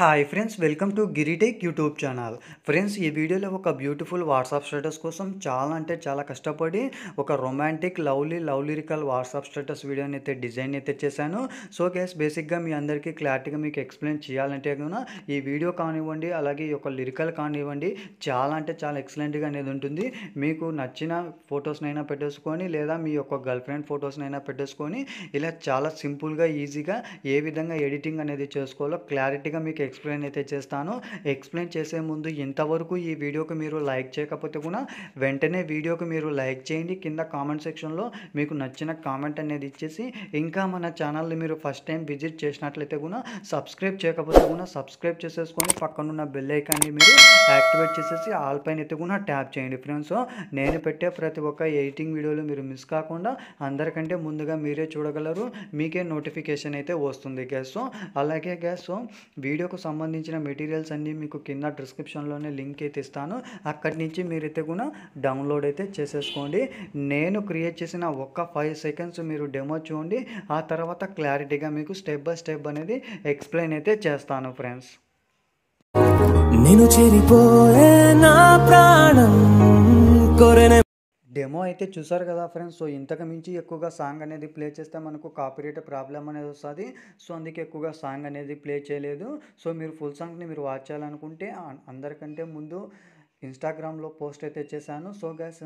hi friends welcome to Giritech YouTube channel friends ఈ వీడియోలో ఒక బ్యూటిఫుల్ వాట్సాప్ స్టేటస్ కోసం చాలా అంటే చాలా కష్టపడి ఒక romantic lovely love lyrical WhatsApp status వీడియోని అయితే డిజైన్ అయితే చేశాను సో గైస్ బేసిక్గా మీ అందరికీ క్లారిటీగా మీకు ఎక్స్ప్లెయిన్ చేయాలంటే కదా ఈ వీడియో కానివ్వండి అలాగే ఈ యొక్క లిరికల్ కానివ్వండి చాలా అంటే చాలా ఎక్సలెంట్గా అనేది ఉంటుంది మీకు నచ్చిన ఫొటోస్నైనా పెట్టేసుకొని లేదా మీ యొక్క గర్ల్ ఫ్రెండ్ ఫొటోస్నైనా పెట్టేసుకొని ఇలా చాలా సింపుల్గా ఈజీగా ఏ విధంగా ఎడిటింగ్ అనేది చేసుకోవాలో క్లారిటీగా మీకు ఎక్స్ప్లెయిన్ అయితే చేస్తాను ఎక్స్ప్లెయిన్ చేసే ముందు ఇంతవరకు ఈ వీడియోకి మీరు లైక్ చేయకపోతే కూడా వెంటనే వీడియోకి మీరు లైక్ చేయండి కింద కామెంట్ సెక్షన్లో మీకు నచ్చిన కామెంట్ అనేది ఇచ్చేసి ఇంకా మన ఛానల్ని మీరు ఫస్ట్ టైం విజిట్ చేసినట్లయితే కూడా సబ్స్క్రైబ్ చేయకపోతే కూడా సబ్స్క్రైబ్ చేసేసుకొని పక్కనున్న బెల్లైకాన్ని మీరు యాక్టివేట్ చేసేసి ఆల్ పైన అయితే కూడా ట్యాప్ చేయండి ఫ్రెండ్స్ నేను పెట్టే ప్రతి ఒక్క ఎయిటింగ్ వీడియోలు మీరు మిస్ కాకుండా అందరికంటే ముందుగా మీరే చూడగలరు మీకే నోటిఫికేషన్ అయితే వస్తుంది గ్యాస్ అలాగే గ్యాస్ వీడియోకు సంబంధించిన మెటీరియల్స్ అన్నీ మీకు కింద డిస్క్రిప్షన్లోనే లింక్ అయితే ఇస్తాను అక్కడి నుంచి మీరైతే కూడా డౌన్లోడ్ అయితే చేసేసుకోండి నేను క్రియేట్ చేసిన ఒక్క ఫైవ్ సెకండ్స్ మీరు డెమో చూడండి ఆ తర్వాత క్లారిటీగా మీకు స్టెప్ బై స్టెప్ అనేది ఎక్స్ప్లెయిన్ అయితే చేస్తాను ఫ్రెండ్స్ నేను చెరిపోయే నా ప్రాణం కొరనే డెమో అయితే చూసారు కదా ఫ్రెండ్స్ సో ఇంతకు మించి ఎక్కువగా సాంగ్ అనేది ప్లే చేస్తే మనకు కాపీరేట్ ప్రాబ్లం అనేది వస్తుంది సో అందుకే ఎక్కువగా సాంగ్ అనేది ప్లే చేయలేదు సో మీరు ఫుల్ సాంగ్ని మీరు వాచ్ చేయాలనుకుంటే అందరికంటే ముందు ఇన్స్టాగ్రామ్లో పోస్ట్ అయితే చేశాను సో గ్యాస్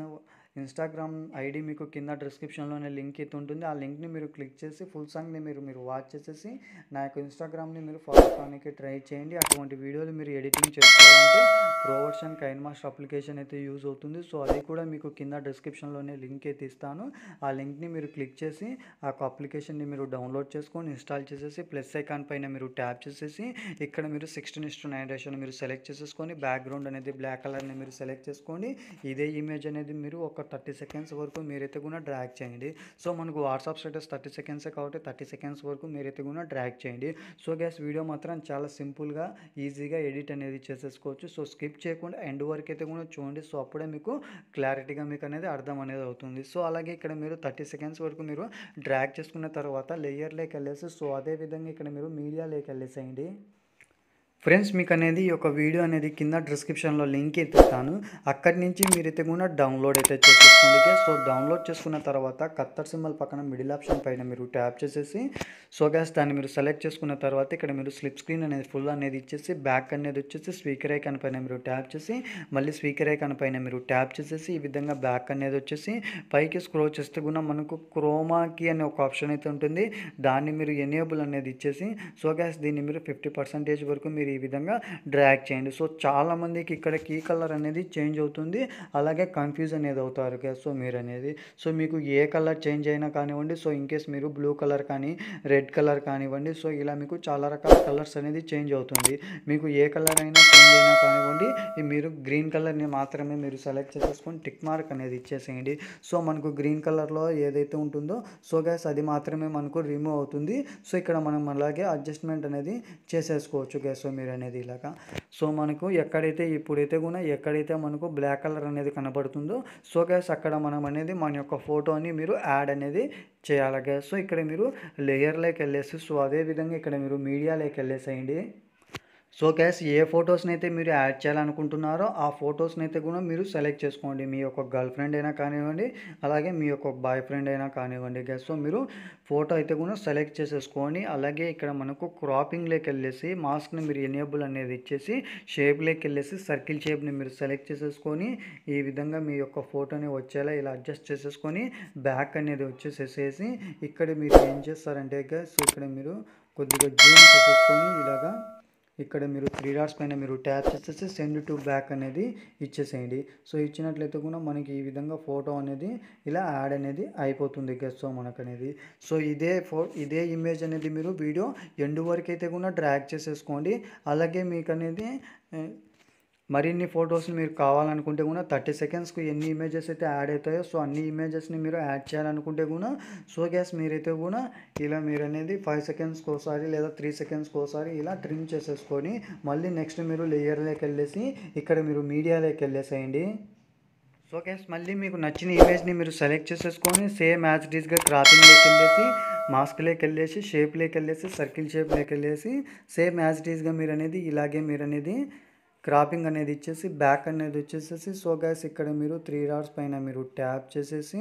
ఇన్స్టాగ్రామ్ ఐడి మీకు కింద డిస్క్రిప్షన్లోనే లింక్ అయితే ఉంటుంది ఆ లింక్ని మీరు క్లిక్ చేసి ఫుల్ సాంగ్ని మీరు మీరు వాచ్ చేసేసి నా యొక్క ఇన్స్టాగ్రామ్ని మీరు ఫాలో కానీ ట్రై చేయండి అటువంటి వీడియోలు మీరు ఎడిటింగ్ చేసుకోవాలంటే ప్రోవర్షన్ కైన్ మాస్టర్ అప్లికేషన్ అయితే యూజ్ అవుతుంది సో అది కూడా మీకు కింద డిస్క్రిప్షన్లోనే లింక్ అయితే ఇస్తాను ఆ లింక్ని మీరు క్లిక్ చేసి ఆ అప్లికేషన్ని మీరు డౌన్లోడ్ చేసుకొని ఇన్స్టాల్ చేసేసి ప్లస్ ఐకాన్ పైన మీరు ట్యాప్ చేసేసి ఇక్కడ మీరు సిక్స్టీన్ ఇస్టు నైన్ రేషన్ మీరు సెలెక్ట్ చేసేసుకొని బ్యాక్గ్రౌండ్ అనేది బ్లాక్ కలర్ని మీరు సెలెక్ట్ చేసుకోండి ఇదే ఇమేజ్ అనేది మీరు ఒక థర్టీ సెకండ్స్ వరకు మీరైతే కూడా డ్రాక్ చేయండి సో మనకు వాట్సాప్ స్టేటస్ థర్టీ సెకండ్సే కాబట్టి థర్టీ సెకండ్స్ వరకు మీరైతే కూడా డ్రాక్ చేయండి సో గ్యాస్ వీడియో మాత్రం చాలా సింపుల్గా ఈజీగా ఎడిట్ అనేది చేసేసుకోవచ్చు సో స్కిప్ చేయకుండా ఎండ్ వరకు అయితే కూడా చూడండి సో అప్పుడే మీకు క్లారిటీగా మీకు అనేది అర్థం అనేది అవుతుంది సో అలాగే ఇక్కడ మీరు థర్టీ సెకండ్స్ వరకు మీరు డ్రాక్ చేసుకున్న తర్వాత లేయర్లోకి వెళ్ళేసి సో అదేవిధంగా ఇక్కడ మీరు మీడియాలోకి వెళ్ళేసేయండి ఫ్రెండ్స్ మీకు అనేది ఒక వీడియో అనేది కింద డిస్క్రిప్షన్లో లింక్ ఇస్తాను అక్కడి నుంచి మీరు అయితే కూడా డౌన్లోడ్ అయితే చేసేసుకోండి సో డౌన్లోడ్ చేసుకున్న తర్వాత కత్తర్ సింబల్ పక్కన మిడిల్ ఆప్షన్ పైన మీరు ట్యాప్ చేసేసి సో గ్యాస్ దాన్ని మీరు సెలెక్ట్ చేసుకున్న తర్వాత ఇక్కడ మీరు స్లిప్ స్క్రీన్ అనేది ఫుల్ అనేది ఇచ్చేసి బ్యాక్ అనేది వచ్చేసి స్పీకర్ ఐకాన్ పైన మీరు ట్యాప్ చేసి మళ్ళీ స్పీకర్ ఐకాన్ పైన మీరు ట్యాప్ చేసేసి ఈ విధంగా బ్యాక్ అనేది వచ్చేసి పైకి స్క్రోల్ చేస్తే కూడా మనకు క్రోమాకి అనే ఒక ఆప్షన్ అయితే ఉంటుంది దాన్ని మీరు ఎనేబుల్ అనేది ఇచ్చేసి సో గ్యాస్ దీన్ని మీరు ఫిఫ్టీ పర్సెంటేజ్ వరకు మీరు ఈ విధంగా డ్రాగ్ చేయండి సో చాలామందికి ఇక్కడ కీ కలర్ అనేది చేంజ్ అవుతుంది అలాగే కన్ఫ్యూజ్ అనేది అవుతారు కదా సో మీరు అనేది సో మీకు ఏ కలర్ చేంజ్ అయినా కానివ్వండి సో ఇన్ కేస్ మీరు బ్లూ కలర్ కానీ రెడ్ కలర్ కానివ్వండి సో ఇలా మీకు చాలా రకాల కలర్స్ అనేది చేంజ్ అవుతుంది మీకు ఏ కలర్ అయినా చేంజ్ అయినా కానివ్వండి మీరు గ్రీన్ కలర్ని మాత్రమే మీరు సెలెక్ట్ చేసేసుకొని టిక్ మార్క్ అనేది ఇచ్చేసేయండి సో మనకు గ్రీన్ కలర్లో ఏదైతే ఉంటుందో సో గ్యాస్ అది మాత్రమే మనకు రిమూవ్ అవుతుంది సో ఇక్కడ మనం అలాగే అడ్జస్ట్మెంట్ అనేది చేసేసుకోవచ్చు గ్యాస్ మీరు అనేది ఇలాగా సో మనకు ఎక్కడైతే ఇప్పుడైతే కూడా ఎక్కడైతే మనకు బ్లాక్ కలర్ అనేది కనబడుతుందో సో గ్యాస్ అక్కడ మనం అనేది మన యొక్క ఫోటోని మీరు యాడ్ అనేది చేయాలి గ్యాస్ సో ఇక్కడ మీరు లేయర్లోకి వెళ్ళేసి సో అదేవిధంగా ఇక్కడ మీరు మీడియాలోకి వెళ్ళేసేయండి సో గ్యాస్ ఏ ఫొటోస్ని అయితే మీరు యాడ్ చేయాలనుకుంటున్నారో ఆ ఫొటోస్ని అయితే కూడా మీరు సెలెక్ట్ చేసుకోండి మీ యొక్క గర్ల్ ఫ్రెండ్ అయినా కానివ్వండి అలాగే మీ యొక్క బాయ్ ఫ్రెండ్ అయినా కానివ్వండి గ్యాస్ సో మీరు ఫోటో అయితే కూడా సెలెక్ట్ చేసేసుకోండి అలాగే ఇక్కడ మనకు క్రాపింగ్లోకి వెళ్ళేసి మాస్క్ని మీరు ఎనేబుల్ అనేది ఇచ్చేసి షేప్లోకి వెళ్ళేసి సర్కిల్ షేప్ని మీరు సెలెక్ట్ చేసేసుకొని ఈ విధంగా మీ యొక్క ఫోటోని వచ్చేలా ఇలా అడ్జస్ట్ చేసేసుకొని బ్యాక్ అనేది వచ్చేసేసేసి ఇక్కడ మీరు ఏం చేస్తారంటే గ్యాస్ ఇక్కడ మీరు కొద్దిగా జూమ్ చేసేసుకొని ఇలాగా ఇక్కడ మీరు త్రీ డాట్స్ పైన మీరు ట్యాప్ చేసేసి సెండ్ టు బ్యాక్ అనేది ఇచ్చేసేయండి సో ఇచ్చినట్లయితే కూడా మనకి ఈ విధంగా ఫోటో అనేది ఇలా యాడ్ అనేది అయిపోతుంది గెస్ట్తో మనకనేది సో ఇదే ఫో ఇదే ఇమేజ్ అనేది మీరు వీడియో ఎండు వరకు అయితే కూడా డ్రాగ్ చేసేసుకోండి అలాగే మీకు అనేది మరిన్ని ఫొటోస్ని మీరు కావాలనుకుంటే కూడా థర్టీ సెకండ్స్కి ఎన్ని ఇమేజెస్ అయితే యాడ్ అవుతాయో సో అన్ని ఇమేజెస్ని మీరు యాడ్ చేయాలనుకుంటే కూడా సో గ్యాస్ మీరైతే కూడా ఇలా మీరు అనేది ఫైవ్ సెకండ్స్కి ఒకసారి లేదా త్రీ సెకండ్స్కి ఒకసారి ఇలా ట్రిమ్ చేసేసుకొని మళ్ళీ నెక్స్ట్ మీరు లేయర్లోకి వెళ్ళేసి ఇక్కడ మీరు మీడియాలోకి వెళ్ళేసేయండి సో గ్యాస్ మళ్ళీ మీకు నచ్చిన ఇమేజ్ని మీరు సెలెక్ట్ చేసేసుకొని సేమ్ యాజ్ డీస్గా క్రాపింగ్ లేకి వెళ్ళేసి మాస్క్ వెళ్ళేసి షేప్ వెళ్ళేసి సర్కిల్ షేప్ వెళ్ళేసి సేమ్ యాజ్ డీస్గా మీరు అనేది ఇలాగే మీరు అనేది క్రాపింగ్ అనేది ఇచ్చేసి బ్యాక్ అనేది వచ్చేసేసి సో గ్యాస్ ఇక్కడ మీరు త్రీ రాడ్స్ పైన మీరు ట్యాప్ చేసేసి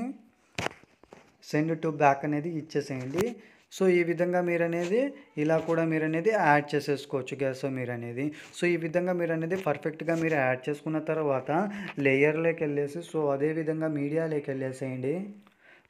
సెండ్ టు బ్యాక్ అనేది ఇచ్చేసేయండి సో ఈ విధంగా మీరు అనేది ఇలా కూడా మీరు అనేది యాడ్ చేసేసుకోవచ్చు గ్యాస్ మీరు అనేది సో ఈ విధంగా మీరు అనేది పర్ఫెక్ట్గా మీరు యాడ్ చేసుకున్న తర్వాత లేయర్లోకి వెళ్ళేసి సో అదేవిధంగా మీడియాలోకి వెళ్ళేసేయండి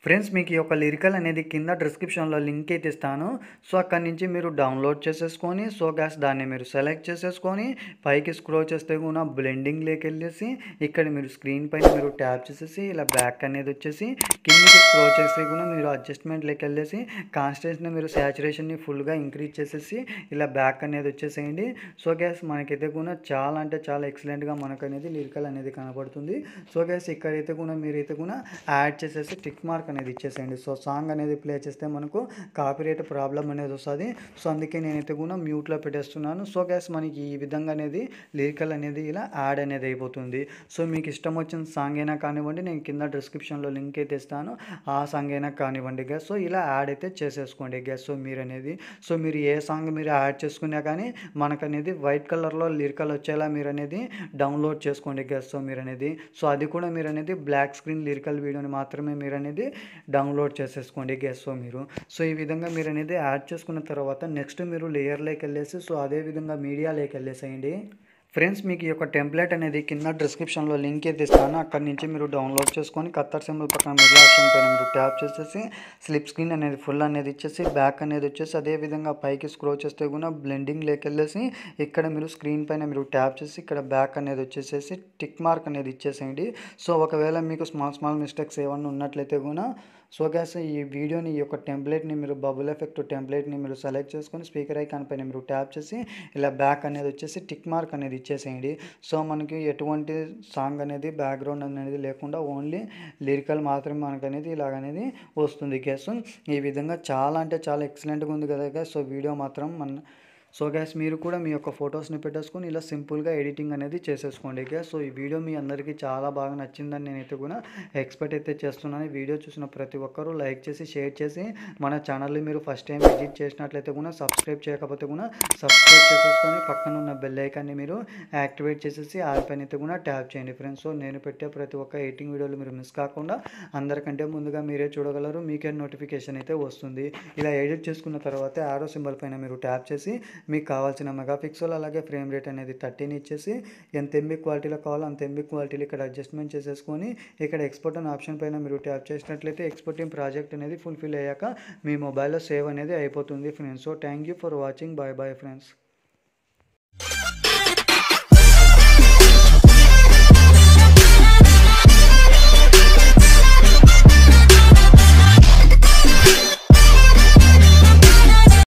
ఫ్రెండ్స్ మీకు ఈ యొక్క లిరికల్ అనేది కింద డిస్క్రిప్షన్లో లింక్ అయితే ఇస్తాను సో అక్కడి నుంచి మీరు డౌన్లోడ్ చేసేసుకొని సో గ్యాస్ దాన్ని మీరు సెలెక్ట్ చేసేసుకొని పైకి స్క్రోల్ చేస్తే కూడా బ్లెండింగ్ వెళ్ళేసి ఇక్కడ మీరు స్క్రీన్ పైన మీరు ట్యాప్ చేసేసి ఇలా బ్యాక్ అనేది వచ్చేసి కిందకి స్క్రోల్ చేస్తే కూడా మీరు అడ్జస్ట్మెంట్ వెళ్ళేసి కాన్స్టెన్స్ని మీరు సాచురేషన్ని ఫుల్గా ఇంక్రీజ్ చేసేసి ఇలా బ్యాక్ అనేది వచ్చేసేయండి సో గ్యాస్ మనకైతే కూడా చాలా అంటే చాలా ఎక్సలెంట్గా మనకు అనేది లిరికల్ అనేది కనబడుతుంది సో గ్యాస్ ఇక్కడైతే కూడా మీరైతే కూడా యాడ్ చేసేసి టిక్ మార్క్ అనేది ఇచ్చేసేయండి సో సాంగ్ అనేది ప్లే చేస్తే మనకు కాపీరేట్ ప్రాబ్లం అనేది వస్తుంది సో అందుకే నేనైతే కూడా మ్యూట్లో పెట్టేస్తున్నాను సో గ్యాస్ మనకి ఈ విధంగా అనేది లిరికల్ అనేది ఇలా యాడ్ అనేది అయిపోతుంది సో మీకు ఇష్టం వచ్చిన సాంగ్ అయినా కానివ్వండి నేను కింద డిస్క్రిప్షన్లో లింక్ అయితే ఇస్తాను ఆ సాంగ్ అయినా కానివ్వండి గ్యాస్ సో ఇలా యాడ్ అయితే చేసేసుకోండి గ్యాస్ సో మీరు అనేది సో మీరు ఏ సాంగ్ మీరు యాడ్ చేసుకున్నా కానీ మనకనేది వైట్ కలర్లో లిరికల్ వచ్చేలా మీరు అనేది డౌన్లోడ్ చేసుకోండి గ్యాస్ సో మీరు అనేది సో అది కూడా మీరు అనేది బ్లాక్ స్క్రీన్ లిరికల్ వీడియోని మాత్రమే మీరు అనేది డౌన్లోడ్ చేసేసుకోండి గెస్ మీరు సో ఈ విధంగా మీరు అనేది యాడ్ చేసుకున్న తర్వాత నెక్స్ట్ మీరు లేయర్లోకి వెళ్ళేసి సో అదేవిధంగా మీడియాలోకి వెళ్ళేసేయండి ఫ్రెండ్స్ మీకు ఈ యొక్క టెంప్లెట్ అనేది కింద డిస్క్రిప్షన్లో లింక్ అయితే ఇస్తాను అక్కడి నుంచి మీరు డౌన్లోడ్ చేసుకొని కత్తర్ సింబల్ పక్కన మిడిల్ ఆప్షన్ పైన మీరు ట్యాప్ చేసేసి స్లిప్ స్క్రీన్ అనేది ఫుల్ అనేది ఇచ్చేసి బ్యాక్ అనేది వచ్చేసి అదేవిధంగా పైకి స్క్రో చేస్తే కూడా బ్లెండింగ్ లేకెళ్ళేసి ఇక్కడ మీరు స్క్రీన్ పైన మీరు ట్యాప్ చేసి ఇక్కడ బ్యాక్ అనేది వచ్చేసేసి టిక్ మార్క్ అనేది ఇచ్చేసేయండి సో ఒకవేళ మీకు స్మాల్ స్మాల్ మిస్టేక్స్ ఏమన్నా ఉన్నట్లయితే కూడా సో గ్యాస్ ఈ వీడియోని ఈ యొక్క టెంప్లెట్ని మీరు బబుల్ ఎఫెక్ట్ టెంప్లెట్ని మీరు సెలెక్ట్ చేసుకొని స్పీకర్ ఐకాన్ పైన మీరు ట్యాప్ చేసి ఇలా బ్యాక్ అనేది వచ్చేసి టిక్ మార్క్ అనేది ఇచ్చేసేయండి సో మనకి ఎటువంటి సాంగ్ అనేది బ్యాక్గ్రౌండ్ అనేది లేకుండా ఓన్లీ లిరికల్ మాత్రమే మనకు అనేది ఇలాగనేది వస్తుంది గ్యాస్ ఈ విధంగా చాలా అంటే చాలా ఎక్సలెంట్గా ఉంది కదా సో వీడియో మాత్రం మన సో గ్యాస్ మీరు కూడా మీ యొక్క ఫొటోస్ని పెట్టేసుకొని ఇలా సింపుల్గా ఎడిటింగ్ అనేది చేసేసుకోండి గ్యాస్ సో ఈ వీడియో మీ అందరికీ చాలా బాగా నచ్చిందని నేనైతే కూడా ఎక్స్పెక్ట్ అయితే చేస్తున్నాను వీడియో చూసిన ప్రతి ఒక్కరూ లైక్ చేసి షేర్ చేసి మన ఛానల్ని మీరు ఫస్ట్ టైం విజిట్ చేసినట్లయితే కూడా సబ్స్క్రైబ్ చేయకపోతే కూడా సబ్స్క్రైబ్ చేసేసుకొని పక్కన ఉన్న బెల్ ఐకాన్ని మీరు యాక్టివేట్ చేసేసి ఆ పైన అయితే కూడా ట్యాప్ చేయండి ఫ్రెండ్స్ సో నేను పెట్టే ప్రతి ఒక్క ఎడిటింగ్ వీడియోలు మీరు మిస్ కాకుండా అందరికంటే ముందుగా మీరే చూడగలరు మీకే నోటిఫికేషన్ అయితే వస్తుంది ఇలా ఎడిట్ చేసుకున్న తర్వాత ఆరో సింబల్ పైన మీరు ట్యాప్ చేసి మీకు కావాల్సిన మెగా పిక్సెల్ అలాగే ఫ్రేమ్ రేట్ అనేది థర్టీన్ ఇచ్చేసి ఎంత ఎంబీ క్వాలిటీలో కావాలో అంత ఎంబీ క్వాలిటీలో ఇక్కడ అడ్జస్ట్మెంట్ చేసేసుకొని ఇక్కడ ఎక్స్పోర్ట్ అనే ఆప్షన్ పైన మీరు ట్యాప్ చేసినట్లయితే ఎక్స్పోర్టింగ్ ప్రాజెక్ట్ అనేది ఫుల్ఫిల్ అయ్యాక మీ మొబైల్లో సేవ్ అనేది అయిపోతుంది friends so thank you for watching bye bye friends